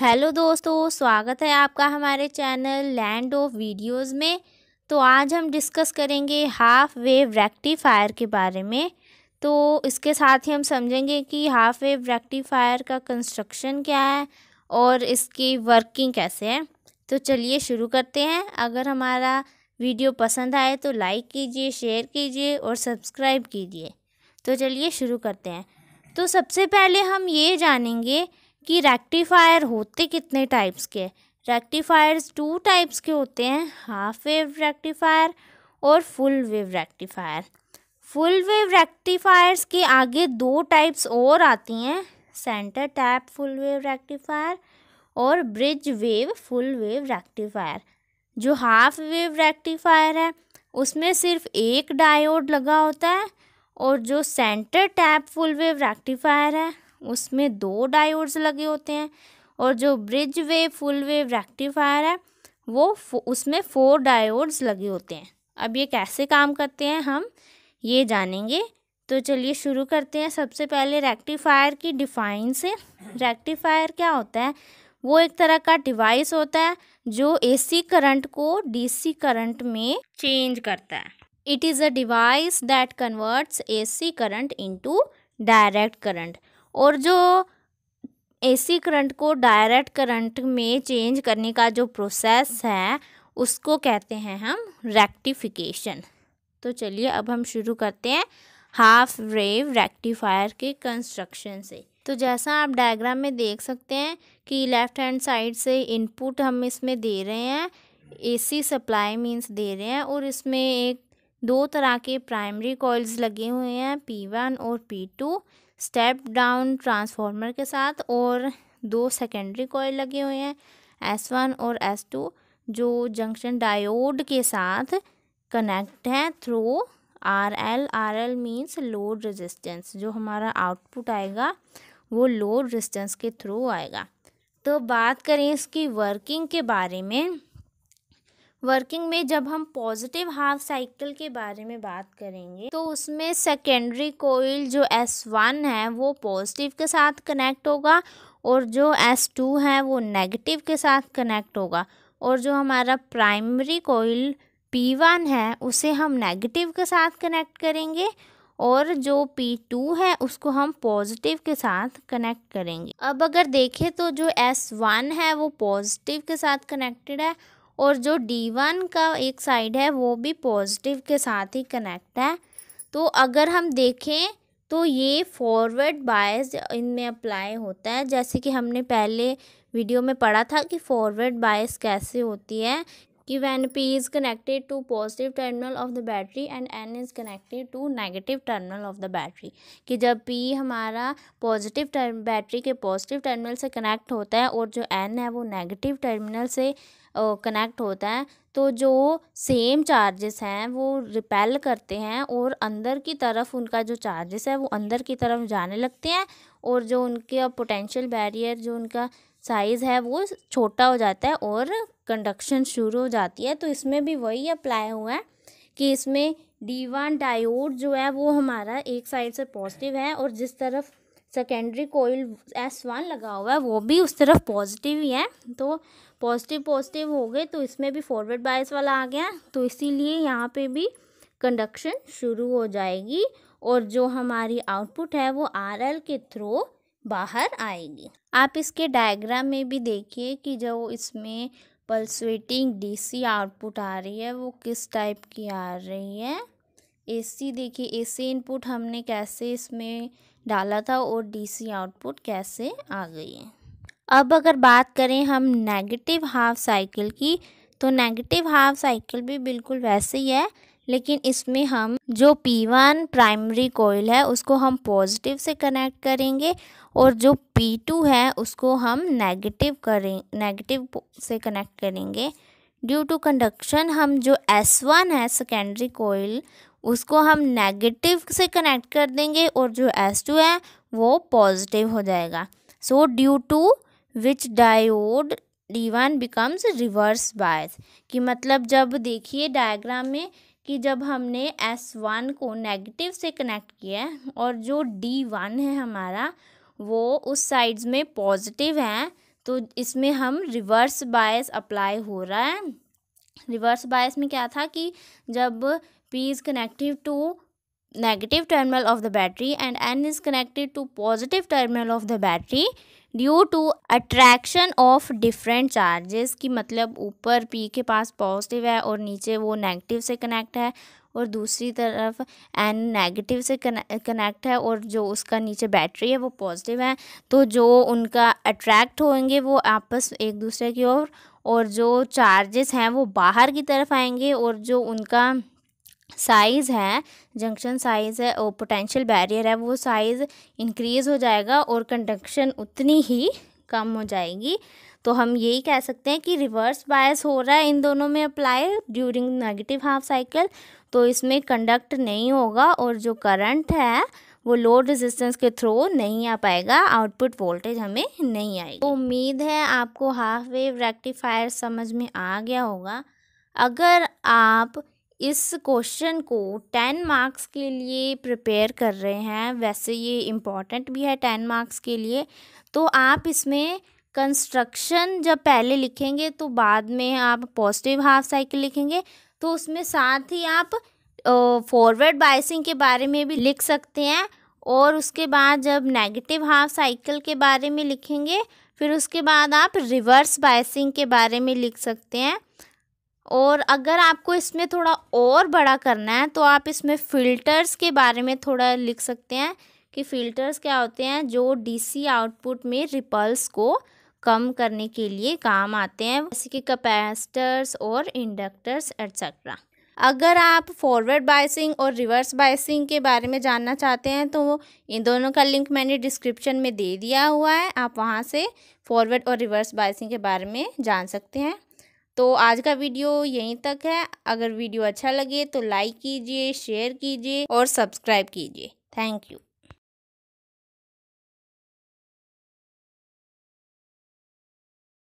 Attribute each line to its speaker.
Speaker 1: hello दोस्तों स्वागत है आपका हमारे चैनल लैंड ऑफ वीडियोस में तो आज हम डिस्कस करेंगे हाफ वेव रेक्टिफायर के बारे में तो इसके साथ ही हम समझेंगे कि हाफ वेव रेक्टिफायर का कंस्ट्रक्शन क्या है और इसकी वर्किंग कैसे है तो चलिए शुरू करते हैं अगर हमारा वीडियो पसंद आए तो लाइक कीजिए शेयर कीजिए और सब्सक्राइब कीजिए तो चलिए शुरू करते हैं तो सबसे पहले हम ये जानेंगे कि रेक्टिफायर होते कितने टाइप्स के रेक्टिफायर्स टू टाइप्स के होते हैं हाफ वेव रेक्टिफायर और full wave rectifier full wave rectifiers के आगे दो टाइप्स और आती हैं centre tap full wave rectifier और bridge wave full wave rectifier जो हाफ वेव रेक्टिफायर है उसमें सिर्फ एक डायोड लगा होता है और जो centre tap full wave rectifier है उसमें दो डायोड्स लगे होते हैं और जो bridge wave full wave rectifier है वो उसमें फोर डायोड्स लगे होते हैं अब ये कैसे काम करते हैं हम ये जानेंगे तो चलिए शुरू करते हैं सबसे पहले रेक्टिफायर की डिफाइन से रेक्टिफायर क्या होता है वो एक तरह का डिवाइस होता है जो एसी करंट को डीसी करंट में चेंज करता है it is a device that converts AC current into direct current और जो एसी करंट को डायरेक्ट करंट में चेंज करने का जो प्रोसेस है उसको कहते हैं हम रेक्टिफिकेशन तो चलिए अब हम शुरू करते हैं हाफ वेव रेक्टिफायर के कंस्ट्रक्शन से तो जैसा आप डायग्राम में देख सकते हैं कि लेफ़्ट हैंड साइड से इनपुट हम इसमें दे रहे हैं एसी सप्लाई मींस दे रहे हैं और इसमें एक दो तरह के प्राइमरी कॉइल्स लगे हुए हैं पी वन और P two step down transformer के साथ और दो सेकेंडरी कॉयल लगे हुए हैं एस वन और एस टू जो जंक्शन डायोड के साथ कनेक्ट हैं through R L R L means load resistance जो हमारा आउटपुट आएगा वो लोड रेजिस्टेंस के थ्रू आएगा तो बात करें इसकी वर्किंग के बारे में वर्किंग में जब हम पॉजिटिव हाफ साइकिल के बारे में बात करेंगे तो उसमें सेकेंडरी कोयल जो एस वन है वो पॉजिटिव के साथ कनेक्ट होगा और जो एस टू है वो नेगेटिव के साथ कनेक्ट होगा और जो हमारा प्राइमरी कोयल पी वन है उसे हम नेगेटिव के साथ कनेक्ट करेंगे और जो पी टू है उसको हम पॉजिटिव के साथ कनेक्ट करेंगे अब अगर देखें तो जो एस वन है वो पॉजिटिव के साथ कनेक्टेड है और जो डी वन का एक साइड है वो भी पॉजिटिव के साथ ही कनेक्ट है तो अगर हम देखें तो ये फॉरवर्ड बायस इनमें अप्लाई होता है जैसे कि हमने पहले वीडियो में पढ़ा था कि फॉरवर्ड बायस कैसे होती है कि when P is connected to positive terminal of the battery and N is connected to negative terminal of the battery कि जब पी हमारा पॉजिटिव टर्म बैटरी के पॉजिटिव टर्मिनल से कनेक्ट होता है और जो एन है वो नेगेटिव टर्मिनल से कनेक्ट होता है तो जो सेम चार्जेस हैं वो रिपेल करते हैं और अंदर की तरफ उनका जो चार्जेस है वो अंदर की तरफ जाने लगते हैं और जो उनके पोटेंशियल बैरियर जो उनका साइज़ है वो छोटा हो जाता है और कंडक्शन शुरू हो जाती है तो इसमें भी वही अप्लाई हुआ है कि इसमें डी वन डायोड जो है वो हमारा एक साइड से पॉजिटिव है और जिस तरफ सेकेंडरी कोयल एस वन लगा हुआ है वो भी उस तरफ पॉजिटिव ही है तो पॉजिटिव पॉजिटिव हो गए तो इसमें भी फॉरवर्ड बायस वाला आ गया तो इसीलिए यहाँ पे भी कंडक्शन शुरू हो जाएगी और जो हमारी आउटपुट है वो आर एल के थ्रू बाहर आएगी आप इसके डायग्राम में भी देखिए कि जो इसमें पल्सवेटिंग डीसी आउटपुट आ रही है वो किस टाइप की आ रही है एसी देखिए एसी इनपुट हमने कैसे इसमें डाला था और डीसी आउटपुट कैसे आ गई है अब अगर बात करें हम नेगेटिव हाफ साइकिल की तो नेगेटिव हाफ साइकिल भी बिल्कुल वैसे ही है लेकिन इसमें हम जो P1 प्राइमरी कोयल है उसको हम पॉजिटिव से कनेक्ट करेंगे और जो P2 है उसको हम नेगेटिव करें नेगेटिव से कनेक्ट करेंगे ड्यू टू कंडक्शन हम जो S1 है सेकेंडरी कोयल उसको हम नेगेटिव से कनेक्ट कर देंगे और जो एस टू है वो पॉजिटिव हो जाएगा so due to which diode D one becomes reverse bias कि मतलब जब देखिए डायग्राम में कि जब हमने एस वन को नेगेटिव से कनेक्ट किया है और जो डी वन है हमारा वो उस साइड्स में पॉजिटिव है तो इसमें हम रिवर्स बायस अप्लाई हो रहा है रिवर्स बायस में क्या था कि जब P is connected to negative terminal of the battery and N is connected to positive terminal of the battery due to attraction of different charges की मतलब ऊपर P के पास positive है और नीचे वो negative से connect है और दूसरी तरफ N negative से connect है और जो उसका नीचे battery है वो positive है तो जो उनका attract होंगे वो आपस एक दूसरे की ओर और, और जो charges हैं वो बाहर की तरफ आएंगे और जो उनका साइज़ है जंक्शन साइज़ है और पोटेंशियल बैरियर है वो साइज़ इंक्रीज़ हो जाएगा और कंडक्शन उतनी ही कम हो जाएगी तो हम यही कह सकते हैं कि रिवर्स बायस हो रहा है इन दोनों में apply during negative half cycle तो इसमें कंडक्ट नहीं होगा और जो करंट है वो लोड रेजिस्टेंस के थ्रू नहीं आ पाएगा आउटपुट वोल्टेज हमें नहीं आएगी तो उम्मीद है आपको हाफ वेव रेक्टिफायर समझ में आ गया होगा अगर आप इस क्वेश्चन को टेन मार्क्स के लिए प्रिपेयर कर रहे हैं वैसे ये इम्पॉर्टेंट भी है टेन मार्क्स के लिए तो आप इसमें कंस्ट्रक्शन जब पहले लिखेंगे तो बाद में आप पॉजिटिव हाफ साइकिल लिखेंगे तो उसमें साथ ही आप फॉरवर्ड बाइसिंग के बारे में भी लिख सकते हैं और उसके बाद जब नेगेटिव हाफ साइकिल के बारे में लिखेंगे फिर उसके बाद आप रिवर्स बायसिंग के बारे में लिख सकते हैं और अगर आपको इसमें थोड़ा और बड़ा करना है तो आप इसमें फ़िल्टर्स के बारे में थोड़ा लिख सकते हैं कि फ़िल्टर्स क्या होते हैं जो डीसी आउटपुट में रिपल्स को कम करने के लिए काम आते हैं जैसे कि कैपेसिटर्स और इंडक्टर्स एट्सट्रा अगर आप फॉरवर्ड बाइसिंग और रिवर्स बाइसिंग के बारे में जानना चाहते हैं तो इन दोनों का लिंक मैंने डिस्क्रिप्शन में दे दिया हुआ है आप वहाँ से फॉरवर्ड और रिवर्स बाइसिंग के बारे में जान सकते हैं तो आज का वीडियो यहीं तक है अगर वीडियो अच्छा लगे तो लाइक कीजिए शेयर कीजिए और सब्सक्राइब कीजिए थैंक यू